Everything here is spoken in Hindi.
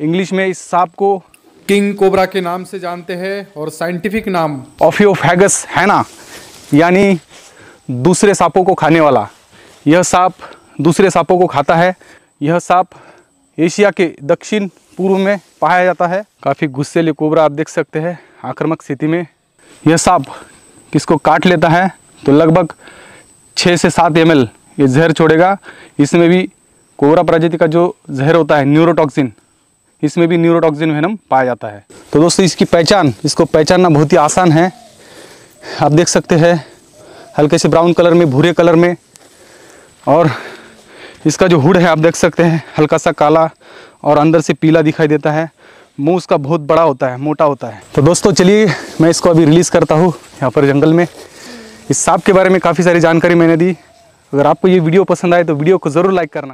इंग्लिश में इस सांप को किंग कोबरा के नाम से जानते हैं और साइंटिफिक नाम ऑफियोफेगस ना यानी दूसरे सांपों को खाने वाला यह सांप दूसरे सांपों को खाता है यह सांप एशिया के दक्षिण पूर्व में पाया जाता है काफ़ी गुस्सेले कोबरा आप देख सकते हैं आक्रमक स्थिति में यह सांप किसको काट लेता है तो लगभग छः से सात एम ये जहर छोड़ेगा इसमें भी कोबरा प्रजाति का जो जहर होता है न्यूरोटॉक्सिन इसमें भी न्यूरोटॉक्सिन वेनम पाया जाता है तो दोस्तों इसकी पहचान इसको पहचानना बहुत ही आसान है आप देख सकते हैं हल्के से ब्राउन कलर में भूरे कलर में और इसका जो हुड है आप देख सकते हैं हल्का सा काला और अंदर से पीला दिखाई देता है मुंह उसका बहुत बड़ा होता है मोटा होता है तो दोस्तों चलिए मैं इसको अभी रिलीज़ करता हूँ यहाँ पर जंगल में इस सांप के बारे में काफ़ी सारी जानकारी मैंने दी अगर आपको ये वीडियो पसंद आए तो वीडियो को ज़रूर लाइक करना